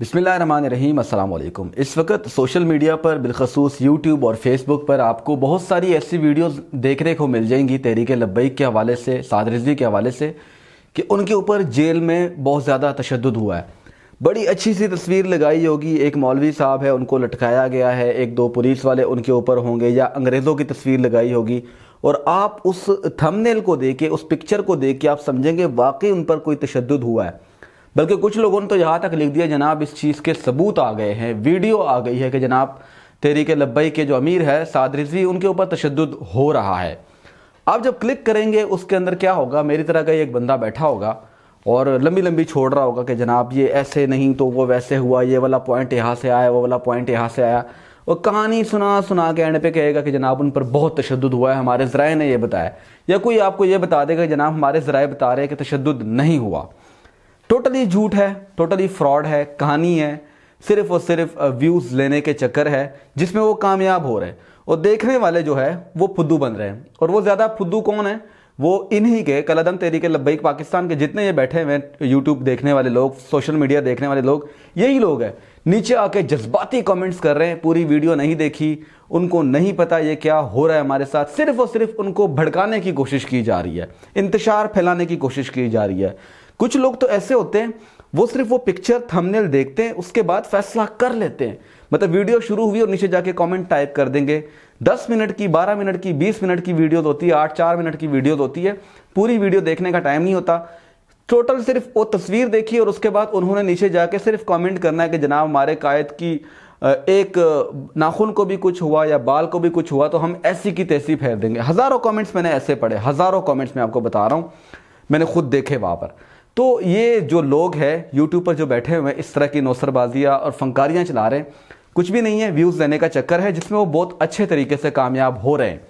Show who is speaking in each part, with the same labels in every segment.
Speaker 1: बिसमीम अल्लाम इस वक्त सोशल मीडिया पर बिलखसूस यूट्यूब और फेसबुक पर आपको बहुत सारी ऐसी वीडियोस देखने को मिल जाएंगी तहरीक लब्बैक के हवाले से सादरजी के हवाले से कि उनके ऊपर जेल में बहुत ज़्यादा तशद हुआ है बड़ी अच्छी सी तस्वीर लगाई होगी एक मौलवी साहब है उनको लटकाया गया है एक दो पुलिस वाले उनके ऊपर होंगे या अंग्रेज़ों की तस्वीर लगाई होगी और आप उस थंबनेल को देख के उस पिक्चर को देख के आप समझेंगे वाकई उन पर कोई तशद हुआ है बल्कि कुछ लोगों ने तो यहाँ तक लिख दिया जनाब इस चीज़ के सबूत आ गए हैं वीडियो आ गई है कि जनाब तहरीक लब्बई के जो अमीर है साद रिजवी उनके ऊपर तशद हो रहा है आप जब क्लिक करेंगे उसके अंदर क्या होगा मेरी तरह का एक बंदा बैठा होगा और लंबी लंबी छोड़ रहा होगा कि जनाब ये ऐसे नहीं तो वो वैसे हुआ ये वाला पॉइंट यहाँ से आया वो वाला पॉइंट यहाँ से आया वो कहानी सुना सुना के एंड पे कहेगा कि जनाब उन पर बहुत तशद हुआ है हमारे ज़राए ने यह बताया या कोई आपको ये बता देगा जनाब हमारे ज़राए बता रहे हैं कि तशद नहीं हुआ टोटली झूठ है टोटली फ्रॉड है कहानी है सिर्फ और सिर्फ व्यूज़ लेने के चक्कर है जिसमें वो कामयाब हो रहे हैं और देखने वाले जो है वो फुद्दू बन रहे हैं और वो ज़्यादा फुद्दू कौन है वो इन्हीं के कलदम के लब्बई पाकिस्तान के जितने ये बैठे हुए यूट्यूब देखने वाले लोग सोशल मीडिया देखने वाले लोग यही लोग हैं नीचे आके जज्बाती कमेंट्स कर रहे हैं पूरी वीडियो नहीं देखी उनको नहीं पता ये क्या हो रहा है हमारे साथ सिर्फ और सिर्फ उनको भड़काने की कोशिश की जा रही है इंतजार फैलाने की कोशिश की जा रही है कुछ लोग तो ऐसे होते हैं वो सिर्फ वो पिक्चर थंबनेल देखते हैं उसके बाद फैसला कर लेते हैं मतलब वीडियो शुरू हुई और नीचे जाके कमेंट टाइप कर देंगे दस मिनट की बारह मिनट की बीस मिनट की वीडियोज होती है आठ चार मिनट की वीडियोज होती है पूरी वीडियो देखने का टाइम नहीं होता टोटल सिर्फ वो तस्वीर देखी और उसके बाद उन्होंने नीचे जाके सिर्फ कमेंट करना है कि जनाब हमारे कायद की एक नाखून को भी कुछ हुआ या बाल को भी कुछ हुआ तो हम ऐसी की तैसी फेर देंगे हज़ारों कमेंट्स मैंने ऐसे पढ़े हज़ारों कमेंट्स मैं आपको बता रहा हूं मैंने खुद देखे वहां पर तो ये जो लोग हैं यूट्यूब पर जो बैठे हुए हैं इस तरह की नौसरबाजियाँ और फंकारियाँ चला रहे हैं कुछ भी नहीं है व्यूज़ देने का चक्कर है जिसमें वो बहुत अच्छे तरीके से कामयाब हो रहे हैं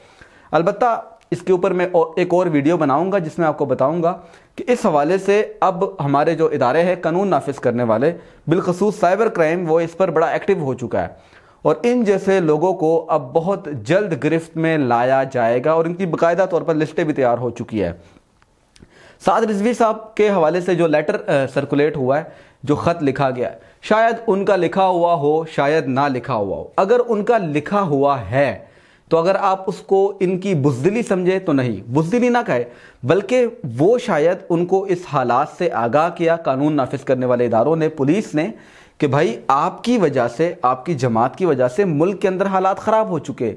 Speaker 1: अलबत् इसके ऊपर मैं एक और वीडियो बनाऊंगा जिसमें आपको बताऊंगा कि इस हवाले से अब हमारे जो इदारे हैं कानून नाफिज करने वाले बिलखसूस साइबर क्राइम वो इस पर बड़ा एक्टिव हो चुका है और इन जैसे लोगों को अब बहुत जल्द गिरफ्त में लाया जाएगा और इनकी बाकायदा तौर पर लिस्टें भी तैयार हो चुकी है साद रिजवी साहब के हवाले से जो लेटर सर्कुलेट हुआ है जो ख़त लिखा गया है शायद उनका लिखा हुआ हो शायद ना लिखा हुआ हो अगर उनका लिखा हुआ है तो अगर आप उसको इनकी बुजदिली समझे तो नहीं बुजदिली ना कहे बल्कि वो शायद उनको इस हालात से आगाह किया कानून नाफिज करने वाले इदारों ने पुलिस ने कि भाई आपकी वजह से आपकी जमात की वजह से मुल्क के अंदर हालात ख़राब हो चुके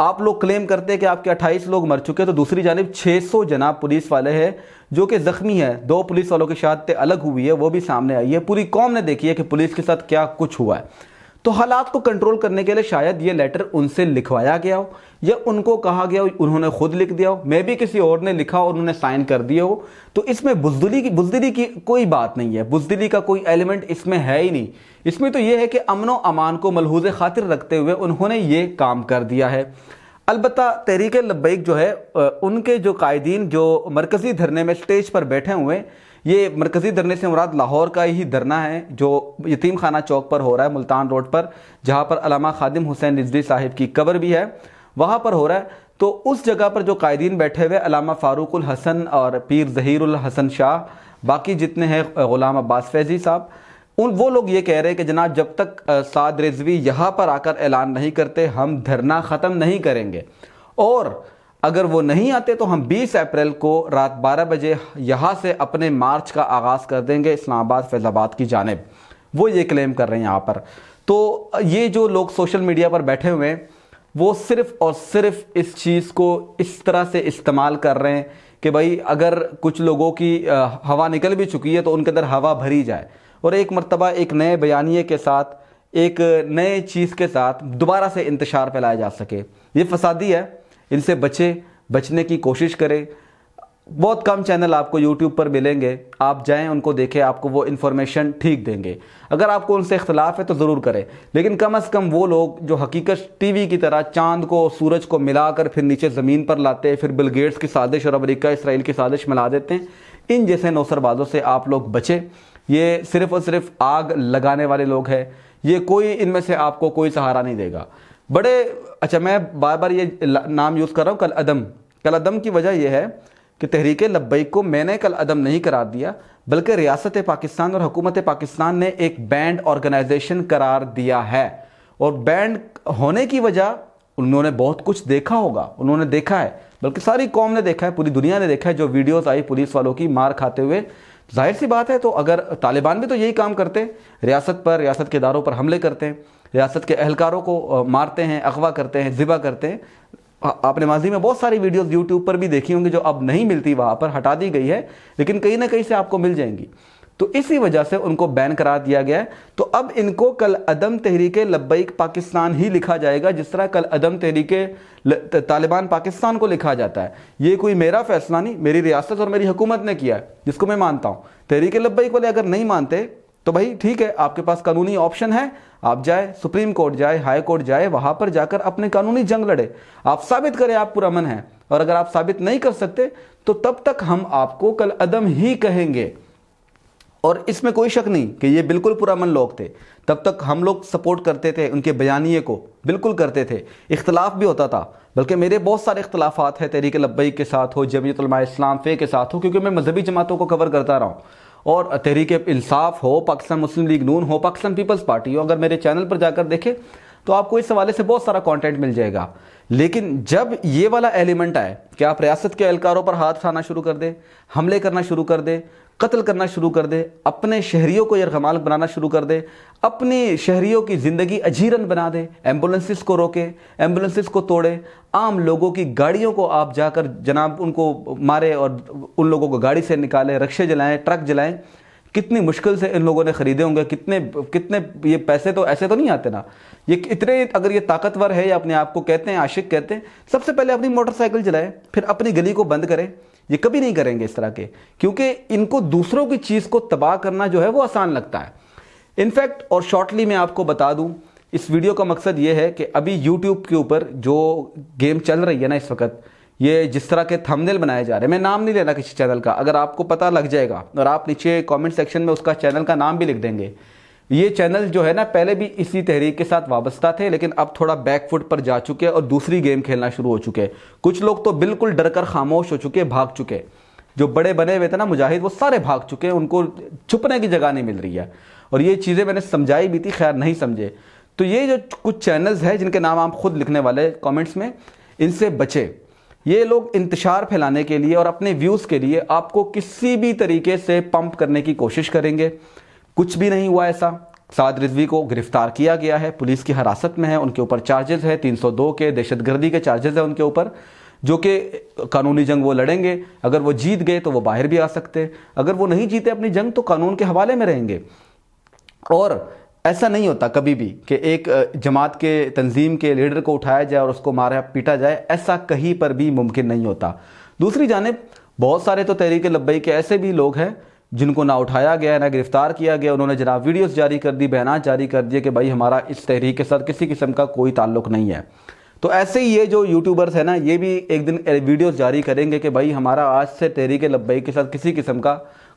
Speaker 1: आप लोग क्लेम करते हैं कि आपके 28 लोग मर चुके हैं तो दूसरी जानब 600 जनाब पुलिस वाले हैं जो कि ज़ख्मी है दो पुलिस वालों की शहादतें अलग हुई है वो भी सामने आई है पूरी कौम ने देखी है कि पुलिस के साथ क्या कुछ हुआ है तो हालात को कंट्रोल करने के लिए शायद ये लेटर उनसे लिखवाया गया हो या उनको कहा गया हो उन्होंने खुद लिख दिया हो मे भी किसी और ने लिखा और उन्होंने साइन कर दिया हो तो इसमें बुजदली की बुजदली की कोई बात नहीं है बुजदली का कोई एलिमेंट इसमें है ही नहीं इसमें तो ये है कि अमनो अमान को मलहूज खातिर रखते हुए उन्होंने ये काम कर दिया है अलबत् तहरीक लब्बैक जो है उनके जो कायदीन जो मरकज़ी धरने में स्टेज पर बैठे हुए ये मरकज़ी धरने से मुराद लाहौर का ही धरना है जो यतीम खाना चौक पर हो रहा है मुल्तान रोड पर जहाँ पर अलामा खादिम हुसैन रिजवी साहिब की कबर भी है वहाँ पर हो रहा है तो उस जगह पर जो कायदीन बैठे हुए अलामा फारूक उल हसन और पीर जहीरुल हसन शाह बाकी जितने हैं ग़ुलाम अब्बास फैजी साहब उन वो लोग ये कह रहे हैं कि जनाब जब तक साद रिजवी यहाँ पर आकर ऐलान नहीं करते हम धरना ख़त्म नहीं करेंगे और अगर वो नहीं आते तो हम 20 अप्रैल को रात 12 बजे यहाँ से अपने मार्च का आगाज़ कर देंगे इस्लामाबाद फैज़ाबाद की जानब वो ये क्लेम कर रहे हैं यहाँ पर तो ये जो लोग सोशल मीडिया पर बैठे हुए हैं वो सिर्फ़ और सिर्फ इस चीज़ को इस तरह से इस्तेमाल कर रहे हैं कि भाई अगर कुछ लोगों की हवा निकल भी चुकी है तो उनके अंदर हवा भरी जाए और एक मरतबा एक नए बयानिए के साथ एक नए चीज़ के साथ दोबारा से इंतशार फैलाया जा सके ये फसादी है इनसे बचे बचने की कोशिश करें बहुत कम चैनल आपको यूट्यूब पर मिलेंगे आप जाएं उनको देखें आपको वो इन्फॉर्मेशन ठीक देंगे अगर आपको उनसे इख्तलाफ है तो ज़रूर करें लेकिन कम अज़ कम वो लोग जो हकीकत टीवी की तरह चांद को सूरज को मिलाकर फिर नीचे ज़मीन पर लाते हैं फिर बिल गेट्स की साजिश और अमरीका इसराइल की साजिश मिला देते हैं इन जैसे नौसरबाजों से आप लोग बचें ये सिर्फ़ और सिर्फ आग लगाने वाले लोग हैं ये कोई इनमें से आपको कोई सहारा नहीं देगा बड़े अच्छा मैं बार बार ये नाम यूज़ कर रहा हूँ कल अदम कल अदम की वजह यह है कि तहरीक लब्बई को मैंने कल अदम नहीं करार दिया बल्कि रियासत पाकिस्तान और हुकूमत पाकिस्तान ने एक बैंड ऑर्गेनाइजेशन करार दिया है और बैंड होने की वजह उन्होंने बहुत कुछ देखा होगा उन्होंने देखा है बल्कि सारी कौम ने देखा है पूरी दुनिया ने देखा है जो वीडियोस आई पुलिस वालों की मार खाते हुए जाहिर सी बात है तो अगर तालिबान भी तो यही काम करते रियासत पर रियासत के इदारों पर हमले करते हैं रियासत के अहलकारों को मारते हैं अगवा करते हैं ज़िबा करते हैं आपने माजी में बहुत सारी वीडियोस यूट्यूब पर भी देखी होंगी जो अब नहीं मिलती वहाँ पर हटा दी गई है लेकिन कहीं ना कहीं से आपको मिल जाएंगी तो इसी वजह से उनको बैन करा दिया गया है तो अब इनको कल अदम तहरीक लब्बैक पाकिस्तान ही लिखा जाएगा जिस तरह कल अदम तहरीक तालिबान पाकिस्तान को लिखा जाता है ये कोई मेरा फैसला नहीं मेरी रियासत और मेरी हुकूमत ने किया है जिसको मैं मानता हूँ तहरीक लब्बैक वाले अगर नहीं मानते तो भाई ठीक है आपके पास कानूनी ऑप्शन है आप जाए सुप्रीम कोर्ट जाए हाई कोर्ट जाए वहां पर जाकर अपने कानूनी जंग लड़े आप साबित करें आप पुरमन है और अगर आप साबित नहीं कर सकते तो तब तक हम आपको कल अदम ही कहेंगे और इसमें कोई शक नहीं कि ये बिल्कुल पुरामन लोग थे तब तक हम लोग सपोर्ट करते थे उनके बयानी को बिल्कुल करते थे इख्तलाफ भी होता था बल्कि मेरे बहुत सारे इख्तलाफात हैं तहरीक लब्बई के साथ हो जमीतलमा इस्लाम फे के साथ हो क्योंकि मैं मजहबी जमातों को कवर करता रहा हूँ और तहरीक इंसाफ हो पाकिस्तान मुस्लिम लीग नून हो पाकिस्तान पीपल्स पार्टी हो अगर मेरे चैनल पर जाकर देखें तो आपको इस हवाले से बहुत सारा कॉन्टेंट मिल जाएगा लेकिन जब ये वाला एलिमेंट आए कि आप रियासत के एहलकारों पर हाथ उठाना शुरू कर दें हमले करना शुरू कर दें कत्ल करना शुरू कर दे अपने शहरीों को यरगमाल बनाना शुरू कर दे अपनी शहरीों की ज़िंदगी अजीरन बना दे एम्बुलेंसिस को रोके एम्बुलेंसिस को तोड़े आम लोगों की गाड़ियों को आप जाकर जनाब उनको मारे और उन लोगों को गाड़ी से निकालें रक्शे जलाएं ट्रक जलाएं कितनी मुश्किल से इन लोगों ने ख़रीदे होंगे कितने कितने ये पैसे तो ऐसे तो नहीं आते ना ये इतने अगर ये ताकतवर है या अपने आप को कहते हैं आशिक कहते हैं सबसे पहले अपनी मोटरसाइकिल जलाएं फिर अपनी गली को बंद करें ये कभी नहीं करेंगे इस तरह के क्योंकि इनको दूसरों की चीज़ को तबाह करना जो है वो आसान लगता है इनफैक्ट और शॉर्टली मैं आपको बता दूं इस वीडियो का मकसद ये है कि अभी यूट्यूब के ऊपर जो गेम चल रही है ना इस वक्त ये जिस तरह के थंबनेल बनाए जा रहे हैं मैं नाम नहीं लेना किसी चैनल का अगर आपको पता लग जाएगा और आप नीचे कमेंट सेक्शन में उसका चैनल का नाम भी लिख देंगे ये चैनल जो है ना पहले भी इसी तहरीक के साथ वाबस्ता थे लेकिन अब थोड़ा बैकफुट पर जा चुके हैं और दूसरी गेम खेलना शुरू हो चुके हैं कुछ लोग तो बिल्कुल डर कर खामोश हो चुके भाग चुके हैं जो बड़े बने हुए थे ना मुजाहिद वो सारे भाग चुके हैं उनको छुपने की जगह नहीं मिल रही है और ये चीज़ें मैंने समझाई भी थी खैर नहीं समझे तो ये जो कुछ चैनल्स हैं जिनके नाम आप खुद लिखने वाले कमेंट्स में इनसे बचे ये लोग इंतशार फैलाने के लिए और अपने व्यूज़ के लिए आपको किसी भी तरीके से पंप करने की कोशिश करेंगे कुछ भी नहीं हुआ ऐसा साद रिजवी को गिरफ्तार किया गया है पुलिस की हिरासत में है उनके ऊपर चार्जेस है 302 के दहशतगर्दी के चार्जेज है उनके ऊपर जो कि कानूनी जंग वो लड़ेंगे अगर वो जीत गए तो वो बाहर भी आ सकते हैं अगर वो नहीं जीते अपनी जंग तो कानून के हवाले में रहेंगे और ऐसा नहीं होता कभी भी कि एक जमात के तंजीम के लीडर को उठाया जाए और उसको मारा पीटा जाए ऐसा कहीं पर भी मुमकिन नहीं होता दूसरी जानब बहुत सारे तो तहरीक लब्बई के ऐसे भी लोग हैं जिनको ना उठाया गया ना गिरफ्तार किया गया उन्होंने जनाब वीडियोस जारी कर दी बयान जारी कर दिए कि भाई हमारा इस तहरीक के साथ किसी किस्म का कोई ताल्लुक नहीं है तो ऐसे ही ये जो यूट्यूबर्स हैं ना ये भी एक दिन वीडियोस जारी करेंगे कि भाई हमारा आज से तहरीक लब्बई के साथ किसी किस्म का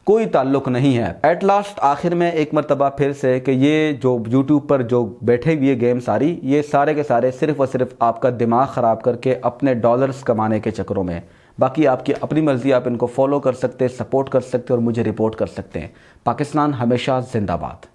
Speaker 1: कोई ताल्लुक नहीं है एट लास्ट आखिर में एक मरतबा फिर से कि ये जो यूट्यूब पर जो बैठे हुए गेम सारी ये सारे के सारे सिर्फ़ और सिर्फ आपका दिमाग ख़राब करके अपने डॉलर्स कमाने के चक्करों में बाकी आपकी अपनी मर्ज़ी आप इनको फॉलो कर सकते हैं सपोर्ट कर सकते और मुझे रिपोर्ट कर सकते हैं पाकिस्तान हमेशा जिंदाबाद